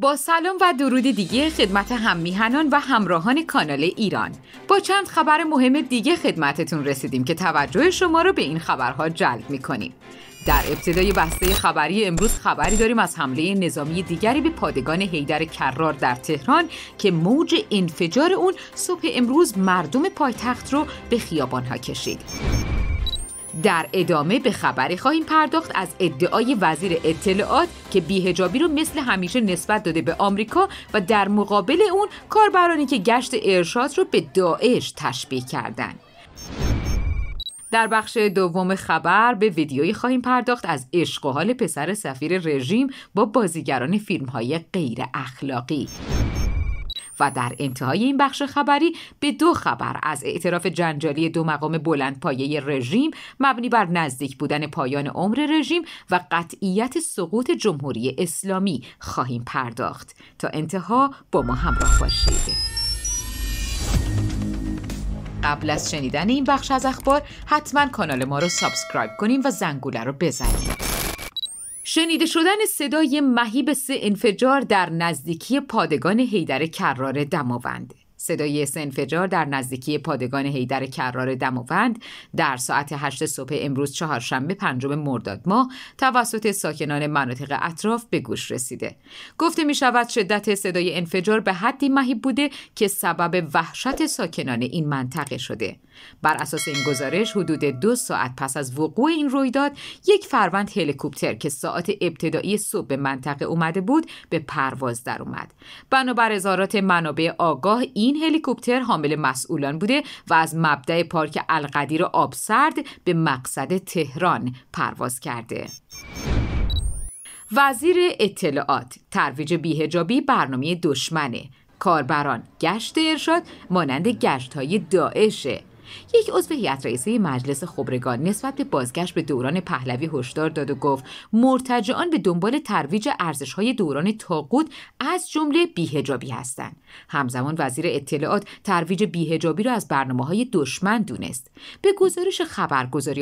با سلام و درود دیگه خدمت هم و همراهان کانال ایران با چند خبر مهم دیگه خدمتتون رسیدیم که توجه شما رو به این خبرها جلب میکنیم در ابتدای بسته خبری امروز خبری داریم از حمله نظامی دیگری به پادگان حیدر کرار در تهران که موج انفجار اون صبح امروز مردم پایتخت رو به خیابانها کشید در ادامه به خبری خواهیم پرداخت از ادعای وزیر اطلاعات که بیهجابی رو مثل همیشه نسبت داده به آمریکا و در مقابل اون کاربرانی که گشت ارشاد رو به داعش تشبیه کردن. در بخش دوم خبر به ویدیویی خواهیم پرداخت از عشق و حال پسر سفیر رژیم با بازیگران فیلم های غیر اخلاقی و در انتهای این بخش خبری به دو خبر از اعتراف جنجالی دو مقام پایه رژیم مبنی بر نزدیک بودن پایان عمر رژیم و قطعیت سقوط جمهوری اسلامی خواهیم پرداخت تا انتها با ما همراه باشید قبل از شنیدن این بخش از اخبار حتما کانال ما رو سابسکرایب کنیم و زنگوله رو بزنیم شنیده شدن صدای مهیب سه انفجار در نزدیکی پادگان حیدر کرار دماونده صدای سنفجار در نزدیکی پادگان هیدر کرار دماوند در ساعت 8 صبح امروز چهارشنبه پنجم مرداد ماه توسط ساکنان مناطق اطراف به گوش رسیده گفته می شود شدت صدای انفجار به حدی مهیب بوده که سبب وحشت ساکنان این منطقه شده بر اساس این گزارش حدود دو ساعت پس از وقوع این رویداد یک فروند هلیکوپتر که ساعت ابتدایی صبح به منطقه اومده بود به پرواز در اومد بنابر اظهارات منابع آگاه این این هلیکوپتر حامل مسئولان بوده و از مبدع پارک القدیر آبسرد به مقصد تهران پرواز کرده. وزیر اطلاعات ترویج بیهجابی برنامه دشمنه کاربران گشت ارشاد مانند گشت های داعشه یک عضو هیئت رئیسه مجلس خبرگان نسبت به بازگشت به دوران پهلوی هشدار داد و گفت مرتجعان به دنبال ترویج ارزش‌های دوران تاقوت از جمله بیهجابی هستند همزمان وزیر اطلاعات ترویج بیهجابی را از های دشمن دونست به گزارش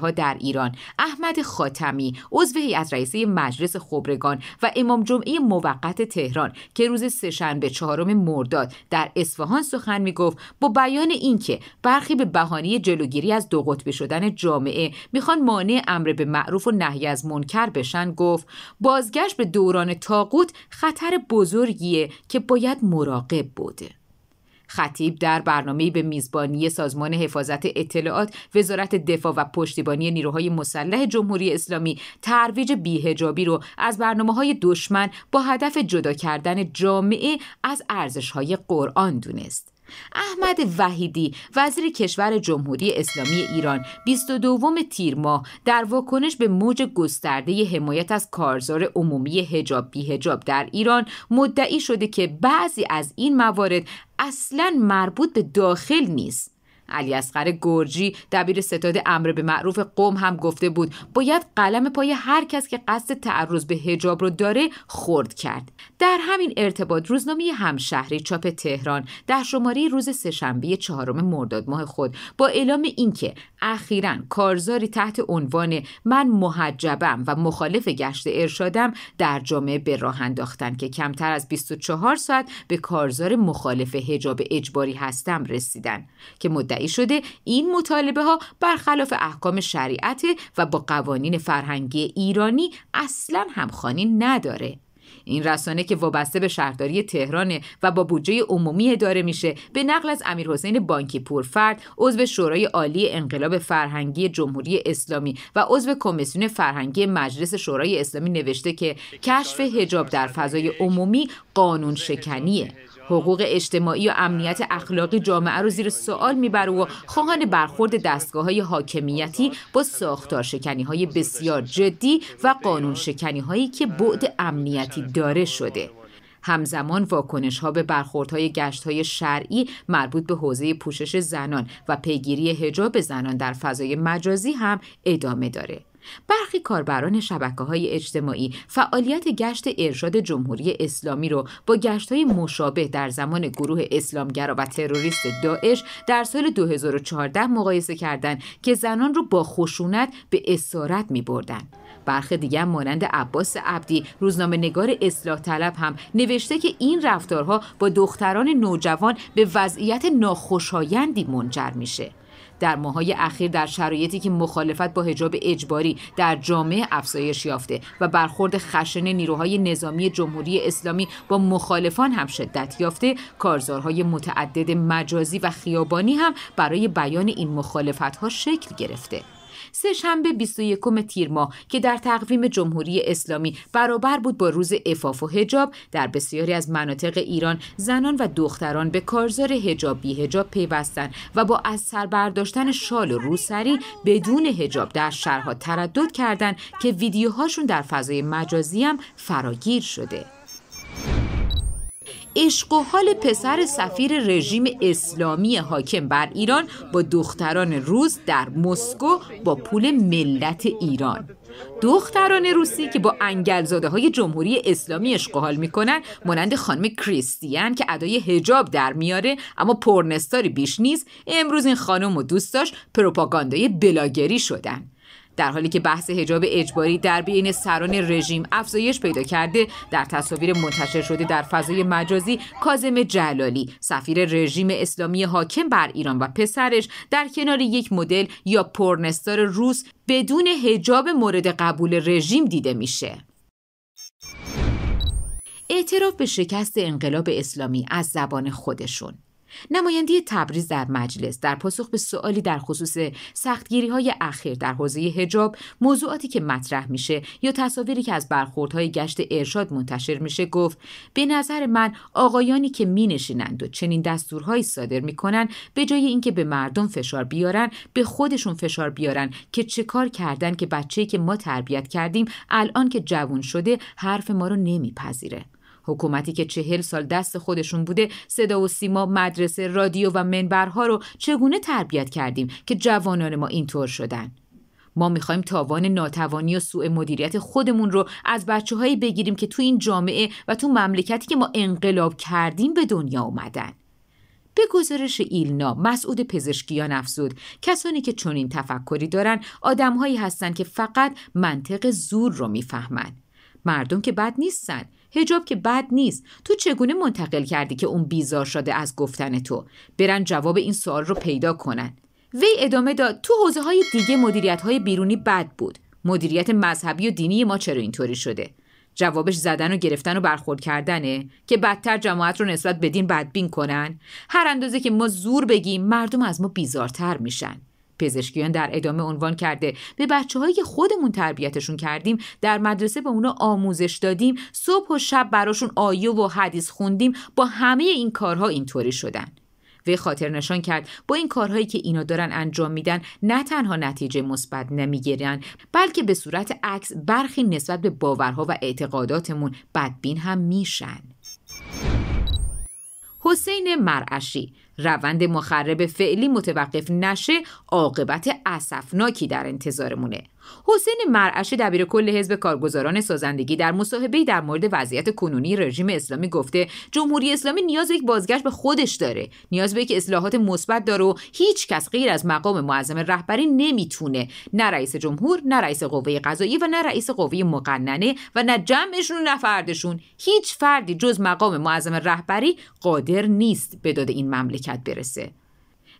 ها در ایران احمد خاتمی عضو هیئت رئیسه مجلس خبرگان و امام جمعه موقت تهران که روز سهشنبه چهارم مرداد در اصفهان سخن میگفت با بیان اینکه برخی به جهانی جلوگیری از دو قطبی شدن جامعه میخوان مانع امر به معروف و نهی از منکر بشن گفت بازگشت به دوران تاقوت خطر بزرگیه که باید مراقب بوده خطیب در برنامه به میزبانی سازمان حفاظت اطلاعات وزارت دفاع و پشتیبانی نیروهای مسلح جمهوری اسلامی ترویج بیهجابی رو از برنامه های دشمن با هدف جدا کردن جامعه از ارزش های قرآن دونست. احمد وحیدی وزیر کشور جمهوری اسلامی ایران 22 تیر ماه در واکنش به موج گسترده حمایت از کارزار عمومی هجاب بیهجاب در ایران مدعی شده که بعضی از این موارد اصلا مربوط به داخل نیست علی اصغر گرجی دبیر ستاد امر به معروف قوم هم گفته بود باید قلم پای هر کس که قصد تعرض به هجاب رو داره خورد کرد در همین ارتباط روزنامه همشهری چاپ تهران در شماره روز سهشنبه چهارم مرداد ماه خود با اعلام اینکه اخیرا کارزاری تحت عنوان من محجبم و مخالف گشت ارشادم در جامعه به راه انداختن که کمتر از 24 ساعت به کارزار مخالف هجاب اجباری هستم رسیدن که مدعی شده این مطالبه ها برخلاف احکام شریعت و با قوانین فرهنگی ایرانی اصلا همخوانی نداره این رسانه که وابسته به شهرداری تهرانه و با بودجه عمومی اداره میشه به نقل از امیر حسین بانکی فرد عضو شورای عالی انقلاب فرهنگی جمهوری اسلامی و عضو کمیسیون فرهنگی مجلس شورای اسلامی نوشته که کشف هجاب در فضای عمومی قانون شکنیه حقوق اجتماعی و امنیت اخلاقی جامعه رو زیر سوال میبره و خواهان برخورد دستگاه های حاکمیتی با ساختار شکنی های بسیار جدی و قانون شکنی هایی که بعد امنیتی داره شده. همزمان واکنش ها به های گشت های شرعی مربوط به حوزه پوشش زنان و پیگیری هجاب زنان در فضای مجازی هم ادامه داره. برخی کاربران شبکه های اجتماعی فعالیت گشت ارشاد جمهوری اسلامی رو با گشت های مشابه در زمان گروه اسلامگرا و تروریست داعش در سال 2014 مقایسه کردند که زنان رو با خشونت به اسارت می بردن. برخی دیگر مانند عباس عبدی روزنامه نگار اصلاح طلب هم نوشته که این رفتارها با دختران نوجوان به وضعیت ناخوشایندی منجر میشه در ماهای اخیر در شرایطی که مخالفت با حجاب اجباری در جامعه افزایش یافته و برخورد خشن نیروهای نظامی جمهوری اسلامی با مخالفان هم شدت یافته کارزارهای متعدد مجازی و خیابانی هم برای بیان این مخالفت ها شکل گرفته سه شنبه 21 تیر ماه که در تقویم جمهوری اسلامی برابر بود با روز افاف و هجاب در بسیاری از مناطق ایران زنان و دختران به کارزار هجاب بی هجاب پیوستن و با از برداشتن شال و روسری بدون هجاب در شهرها تردد کردند که ویدیوهاشون در فضای مجازی هم فراگیر شده عشق و پسر سفیر رژیم اسلامی حاکم بر ایران با دختران روس در مسکو با پول ملت ایران دختران روسی که با انگلزاده های جمهوری اسلامی اشغال میکنن مانند خانم کریستیان که ادای هجاب در میاره اما پرنستاری بیش نیست امروز این خانم و دوستاش پروپاگاندای بلاگری شدن در حالی که بحث حجاب اجباری در بین سران رژیم افزایش پیدا کرده در تصاویر منتشر شده در فضای مجازی کازم جلالی سفیر رژیم اسلامی حاکم بر ایران و پسرش در کنار یک مدل یا پرنستار روس بدون حجاب مورد قبول رژیم دیده میشه اعتراف به شکست انقلاب اسلامی از زبان خودشون نماینده تبریز در مجلس در پاسخ به سوالی در خصوص سختگیری های اخیر در حوزه هجاب موضوعاتی که مطرح میشه یا تصاویری که از برخوردهای گشت ارشاد منتشر میشه گفت به نظر من آقایانی که مینشینند و چنین دستورهایی صادر میکنن به جای اینکه به مردم فشار بیارن به خودشون فشار بیارن که چه کار کردن که بچه‌ای که ما تربیت کردیم الان که جوون شده حرف ما رو نمیپذیره حکومتی که چهل سال دست خودشون بوده صدا و سیما مدرسه رادیو و منبرها رو چگونه تربیت کردیم که جوانان ما اینطور شدن ما میخوایم تاوان ناتوانی و سوء مدیریت خودمون رو از بچه هایی بگیریم که تو این جامعه و تو مملکتی که ما انقلاب کردیم به دنیا اومدن. به گزارش ایلنا مسعود پزشکیان افزود کسانی که چنین تفکری دارن آدمهایی هستند که فقط منطق زور رو میفهمند مردم که بد نیستن هجاب که بد نیست تو چگونه منتقل کردی که اون بیزار شده از گفتن تو برن جواب این سوال رو پیدا کنن وی ادامه داد تو حوزه های دیگه مدیریت های بیرونی بد بود مدیریت مذهبی و دینی ما چرا اینطوری شده جوابش زدن و گرفتن و برخورد کردنه که بدتر جماعت رو نسبت بدین دین بدبین کنن هر اندازه که ما زور بگیم مردم از ما بیزارتر میشن پزشکیان در ادامه عنوان کرده به بچه هایی که خودمون تربیتشون کردیم در مدرسه به اونا آموزش دادیم صبح و شب براشون آیه و حدیث خوندیم با همه این کارها اینطوری شدن وی خاطر نشان کرد با این کارهایی که اینا دارن انجام میدن نه تنها نتیجه مثبت نمیگیرن بلکه به صورت عکس برخی نسبت به باورها و اعتقاداتمون بدبین هم میشن حسین مرعشی روند مخرب فعلی متوقف نشه عاقبت اسفناکی در انتظارمونه حسین مرعشی دبیر کل حزب کارگزاران سازندگی در مصاحبه در مورد وضعیت کنونی رژیم اسلامی گفته جمهوری اسلامی نیاز به یک بازگشت به خودش داره نیاز به یک اصلاحات مثبت داره و هیچ کس غیر از مقام معظم رهبری نمیتونه نه رئیس جمهور نه رئیس قوه قضایی و نه رئیس قوه مقننه و نه جمعشون و نه فردشون هیچ فردی جز مقام معظم رهبری قادر نیست به داد این مملکت برسه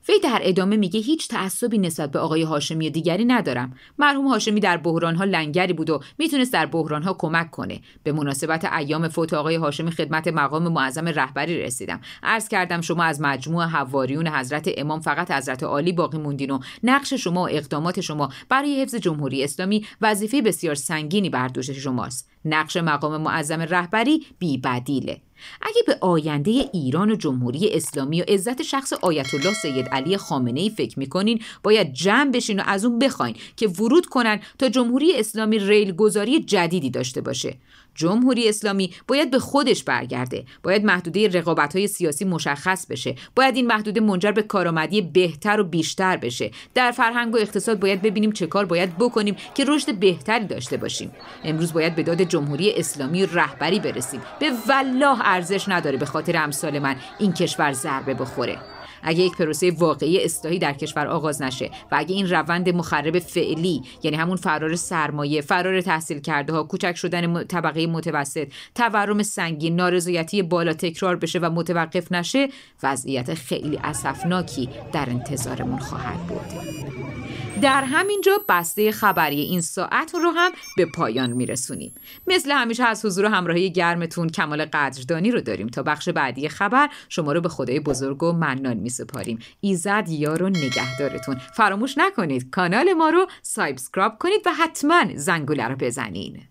وی در ادامه میگه هیچ تعصبی نسبت به آقای هاشمی و دیگری ندارم مرحوم هاشمی در بحرانها لنگری بود و میتونست در بحرانها کمک کنه به مناسبت ایام فوت آقای هاشمی خدمت مقام معظم رهبری رسیدم عرض کردم شما از مجموع حواریون حضرت امام فقط حضرت عالی باقی موندین و نقش شما و اقدامات شما برای حفظ جمهوری اسلامی وظیفه بسیار سنگینی بر دوش شماست نقش مقام معظم رهبری بی بدیله اگه به آینده ایران و جمهوری اسلامی و عزت شخص آیت الله سید علی خامنه ای فکر میکنین باید جمع بشین و از اون بخواین که ورود کنن تا جمهوری اسلامی ریل گذاری جدیدی داشته باشه جمهوری اسلامی باید به خودش برگرده باید محدوده رقابت های سیاسی مشخص بشه باید این محدوده منجر به کارآمدی بهتر و بیشتر بشه در فرهنگ و اقتصاد باید ببینیم چه کار باید بکنیم که رشد بهتری داشته باشیم امروز باید به داد جمهوری اسلامی رهبری برسیم به والله ارزش نداره به خاطر امثال من این کشور ضربه بخوره اگه یک پروسه واقعی اصلاحی در کشور آغاز نشه و اگه این روند مخرب فعلی یعنی همون فرار سرمایه فرار تحصیل کرده ها کوچک شدن طبقه متوسط تورم سنگین نارضایتی بالا تکرار بشه و متوقف نشه وضعیت خیلی اسفناکی در انتظارمون خواهد بود در همینجا بسته خبری این ساعت رو هم به پایان میرسونیم مثل همیشه از حضور و همراهی گرمتون کمال قدردانی رو داریم تا بخش بعدی خبر شما رو به خدای بزرگ و منان میسپاریم ایزد یار و نگهدارتون فراموش نکنید کانال ما رو سابسکرایب کنید و حتما زنگوله رو بزنید.